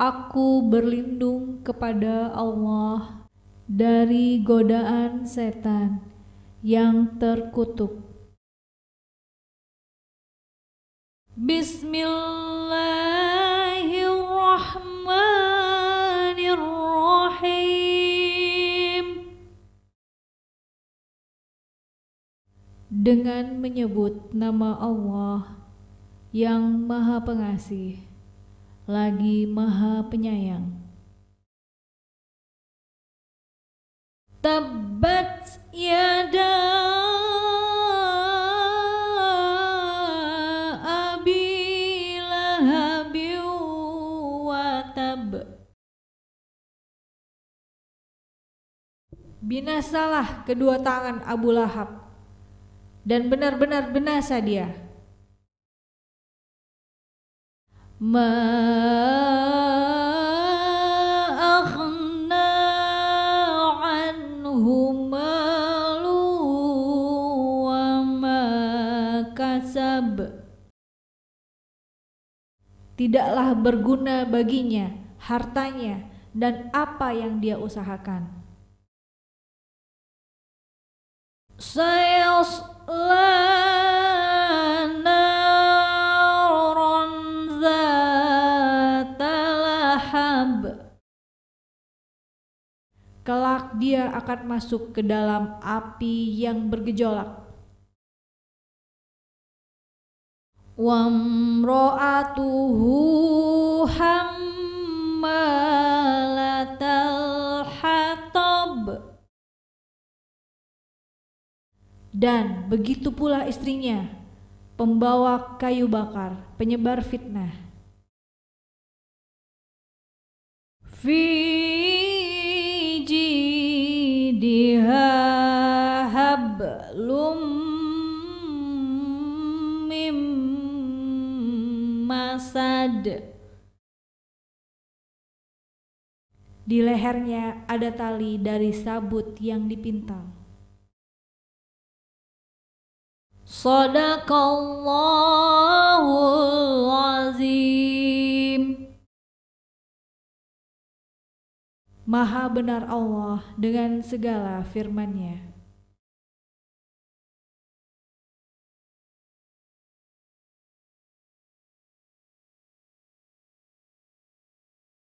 Aku berlindung kepada Allah dari godaan setan yang terkutuk. Bismillah dengan menyebut nama Allah yang Maha Pengasih lagi Maha Penyayang. Tabat yada Binasalah kedua tangan Abu Lahab dan benar-benar binasa dia. Tidaklah berguna baginya hartanya dan apa yang dia usahakan. Saya Kelak dia akan masuk ke dalam api yang bergejolak. Wamro'atuhu ham Dan begitu pula istrinya, pembawa kayu bakar, penyebar fitnah. Fiji dihab lum mim masad. Di lehernya ada tali dari sabut yang dipintal. Sadaqallahul azim. Maha benar Allah dengan segala firman-Nya.